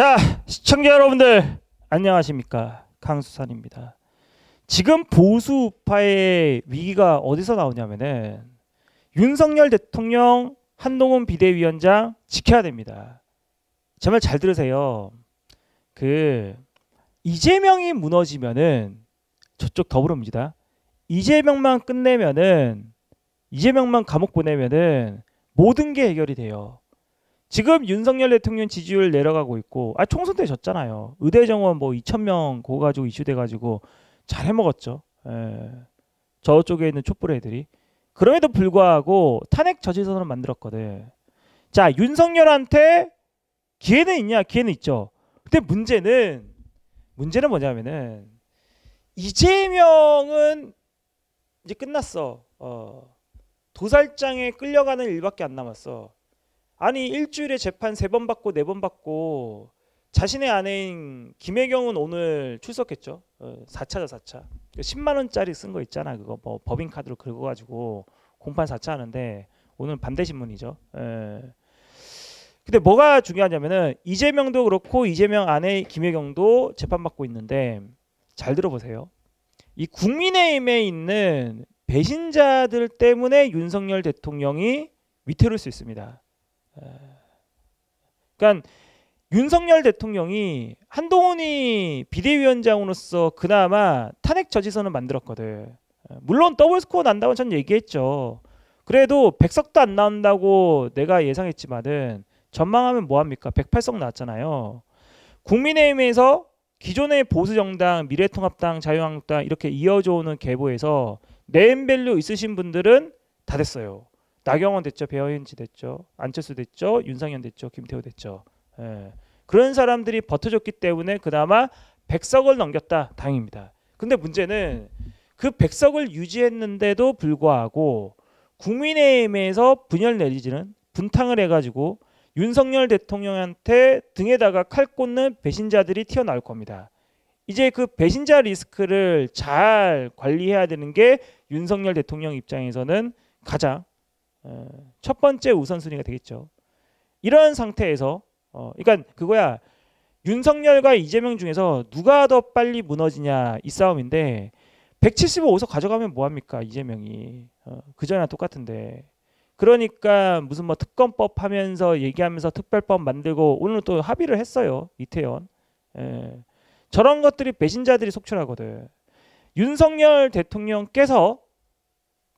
자, 시청자 여러분들 안녕하십니까? 강수산입니다. 지금 보수파의 위기가 어디서 나오냐면은 윤석열 대통령, 한동훈 비대위원장 지켜야 됩니다. 정말 잘 들으세요. 그 이재명이 무너지면은 저쪽 더불어옵니다 이재명만 끝내면은 이재명만 감옥 보내면은 모든 게 해결이 돼요. 지금 윤석열 대통령 지지율 내려가고 있고 아 총선 때 졌잖아요. 의대 정원 뭐 2천 명 그거 가지고 이슈돼 가지고 잘 해먹었죠. 에, 예. 저쪽에 있는 촛불 애들이 그럼에도 불구하고 탄핵 저지선을 만들었거든. 자 윤석열한테 기회는 있냐? 기회는 있죠. 근데 문제는 문제는 뭐냐면은 이재명은 이제 끝났어. 어. 도살장에 끌려가는 일밖에 안 남았어. 아니 일주일에 재판 세 번 받고 네 번 받고 자신의 아내인 김혜경은 오늘 출석했죠. 4차죠 4차. 10만 원짜리 쓴 거 있잖아 그거 뭐 법인 카드로 긁어가지고 공판 4차 하는데 오늘 반대 신문이죠. 예. 근데 뭐가 중요하냐면은 이재명도 그렇고 이재명 아내 김혜경도 재판받고 있는데 잘 들어보세요. 이 국민의힘에 있는 배신자들 때문에 윤석열 대통령이 위태로울 수 있습니다. 그러니까 윤석열 대통령이 한동훈이 비대위원장으로서 그나마 탄핵 저지선을 만들었거든. 물론 더블 스코어 난다고 전 얘기했죠. 그래도 100석도 안 나온다고 내가 예상했지만은 전망하면 뭐합니까? 108석 나왔잖아요. 국민의힘에서 기존의 보수 정당, 미래통합당, 자유한국당 이렇게 이어져 오는 계보에서 네임밸류 있으신 분들은 다 됐어요. 나경원 됐죠, 배현지 됐죠, 안철수 됐죠, 윤상현 됐죠, 김태우 됐죠. 예. 그런 사람들이 버텨줬기 때문에 그나마 백석을 넘겼다 당입니다 근데 문제는 그 백석을 유지했는데도 불구하고 국민의힘에서 분열 내리지는 분탕을 해가지고 윤석열 대통령한테 등에다가 칼 꽂는 배신자들이 튀어나올 겁니다. 이제 그 배신자 리스크를 잘 관리해야 되는 게 윤석열 대통령 입장에서는 가장 첫 번째 우선순위가 되겠죠. 이런 상태에서 어, 그러니까 그거야 윤석열과 이재명 중에서 누가 더 빨리 무너지냐 이 싸움인데 175석 가져가면 뭐합니까 이재명이 어, 그전이랑 똑같은데 그러니까 무슨 뭐 특검법 하면서 얘기하면서 특별법 만들고 오늘 또 합의를 했어요 이태원 예. 저런 것들이 배신자들이 속출하거든 윤석열 대통령께서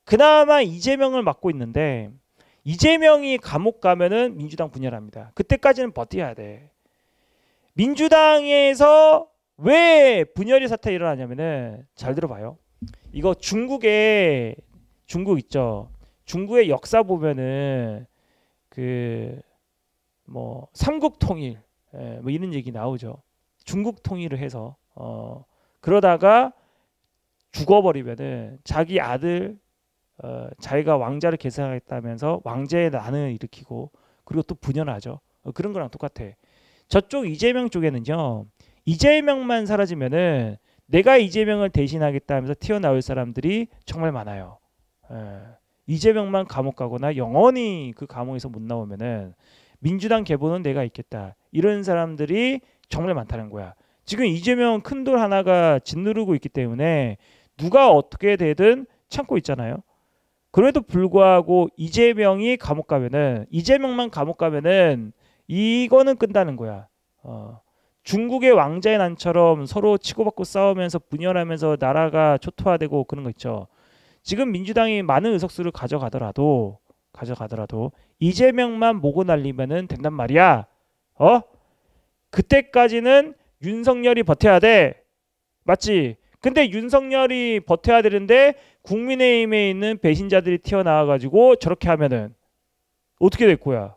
그나마 이재명을 맡고 있는데 이재명이 감옥 가면은 민주당 분열합니다. 그때까지는 버텨야 돼. 민주당에서 왜분열이 사태가 일어나냐면은 잘 들어봐요. 이거 중국에 중국 있죠. 중국의 역사 보면은 그 뭐 삼국 통일 예, 뭐 이런 얘기 나오죠. 중국 통일을 해서 어 그러다가 죽어버리면은 자기 아들 어, 자기가 왕자를 계승하겠다면서 왕제의 난을 일으키고 그리고 또 분열하죠. 어, 그런 거랑 똑같아. 저쪽 이재명 쪽에는요. 이재명만 사라지면은 내가 이재명을 대신하겠다면서 튀어나올 사람들이 정말 많아요. 에. 어, 이재명만 감옥 가거나 영원히 그 감옥에서 못 나오면은 민주당 개보는 내가 있겠다 이런 사람들이 정말 많다는 거야. 지금 이재명 큰 돌 하나가 짓누르고 있기 때문에 누가 어떻게 되든 참고 있잖아요. 그럼에도 불구하고 이재명이 감옥 가면은 이재명만 감옥 가면은 이거는 끈다는 거야. 어. 중국의 왕자의 난처럼 서로 치고받고 싸우면서 분열하면서 나라가 초토화되고 그런 거 있죠. 지금 민주당이 많은 의석수를 가져가더라도 가져가더라도 이재명만 모고 날리면은 된단 말이야. 어? 그때까지는 윤석열이 버텨야 돼. 맞지? 근데 윤석열이 버텨야 되는데 국민의힘에 있는 배신자들이 튀어나와 가지고 저렇게 하면은 어떻게 될 거야?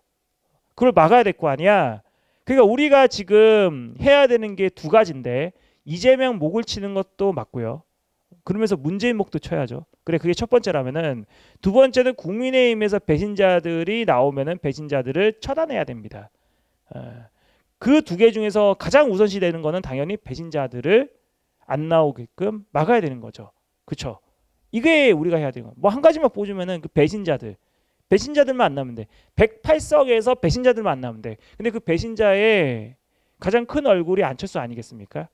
그걸 막아야 될 거 아니야. 그러니까 우리가 지금 해야 되는 게 두 가지인데 이재명 목을 치는 것도 맞고요. 그러면서 문재인 목도 쳐야죠. 그래 그게 첫 번째라면은 두 번째는 국민의힘에서 배신자들이 나오면은 배신자들을 처단해야 됩니다. 어, 그두 개 중에서 가장 우선시 되는 거는 당연히 배신자들을 안 나오게끔 막아야 되는 거죠. 그렇죠? 이게 우리가 해야 되는 거. 뭐 한 가지만 보여주면은 그 배신자들, 배신자들만 안 나면 돼. 108석에서 배신자들만 안 나면 돼. 근데 그 배신자의 가장 큰 얼굴이 안철수 아니겠습니까?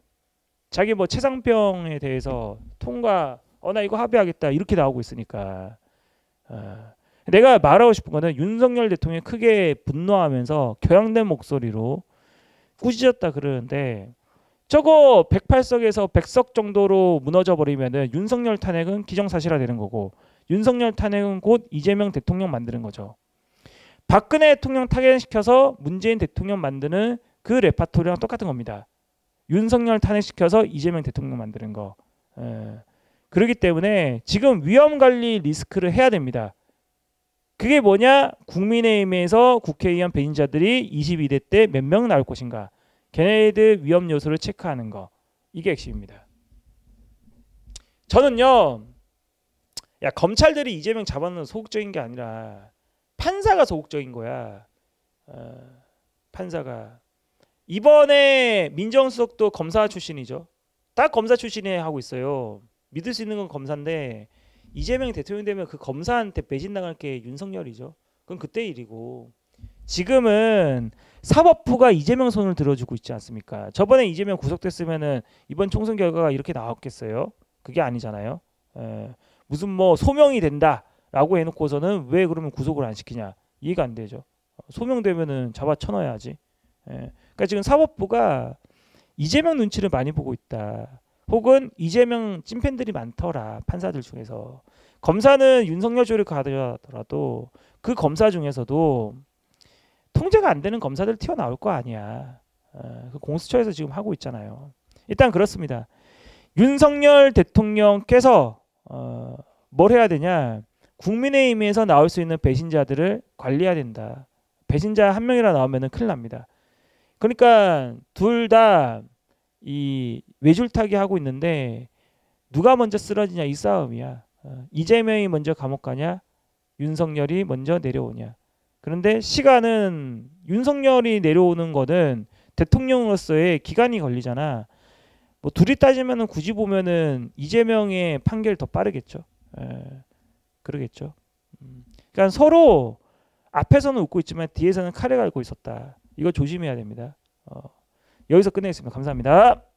자기 뭐 최상병에 대해서 통과, 어 나 이거 합의하겠다 이렇게 나오고 있으니까. 어. 내가 말하고 싶은 거는 윤석열 대통령이 크게 분노하면서 교양된 목소리로 꾸짖었다 그러는데 저거 108석에서 100석 정도로 무너져 버리면 윤석열 탄핵은 기정사실화 되는 거고 윤석열 탄핵은 곧 이재명 대통령 만드는 거죠. 박근혜 대통령 타겟시켜서 문재인 대통령 만드는 그 레파토리랑 똑같은 겁니다. 윤석열 탄핵시켜서 이재명 대통령 만드는 거. 에. 그렇기 때문에 지금 위험 관리 리스크를 해야 됩니다. 그게 뭐냐? 국민의힘에서 국회의원 배임자들이 22대 때 몇 명 나올 것인가? 걔네들 위험 요소를 체크하는 거 이게 핵심입니다. 저는요, 야 검찰들이 이재명 잡았는 소극적인 게 아니라 판사가 소극적인 거야. 어, 판사가 이번에 민정수석도 검사 출신이죠. 딱 검사 출신에 하고 있어요. 믿을 수 있는 건 검사인데 이재명 대통령 되면 그 검사한테 배신당할 게 윤석열이죠. 그건 그때 일이고 지금은 사법부가 이재명 손을 들어주고 있지 않습니까? 저번에 이재명 구속됐으면은 이번 총선 결과가 이렇게 나왔겠어요? 그게 아니잖아요. 에, 예, 무슨 뭐 소명이 된다라고 해놓고서는 왜 그러면 구속을 안 시키냐 이해가 안 되죠. 소명되면은 잡아 쳐넣어야지. 예, 그러니까 지금 사법부가 이재명 눈치를 많이 보고 있다. 혹은 이재명 찐팬들이 많더라 판사들 중에서 검사는 윤석열 조을 가더라도 그 검사 중에서도 통제가 안 되는 검사들 튀어나올 거 아니야. 어, 그 공수처에서 지금 하고 있잖아요. 일단 그렇습니다. 윤석열 대통령께서 어, 뭘 해야 되냐? 국민의힘에서 나올 수 있는 배신자들을 관리해야 된다. 배신자 한 명이라 나오면 큰일 납니다. 그러니까 둘 다 이 외줄타기 하고 있는데 누가 먼저 쓰러지냐 이 싸움이야. 어, 이재명이 먼저 감옥 가냐? 윤석열이 먼저 내려오냐? 그런데 시간은 윤석열이 내려오는 거는 대통령으로서의 기간이 걸리잖아. 뭐 둘이 따지면은 굳이 보면은 이재명의 판결 더 빠르겠죠. 에, 예, 그러겠죠. 음, 그러니까 서로 앞에서는 웃고 있지만 뒤에서는 칼을 갈고 있었다. 이거 조심해야 됩니다. 어, 여기서 끝내겠습니다. 감사합니다.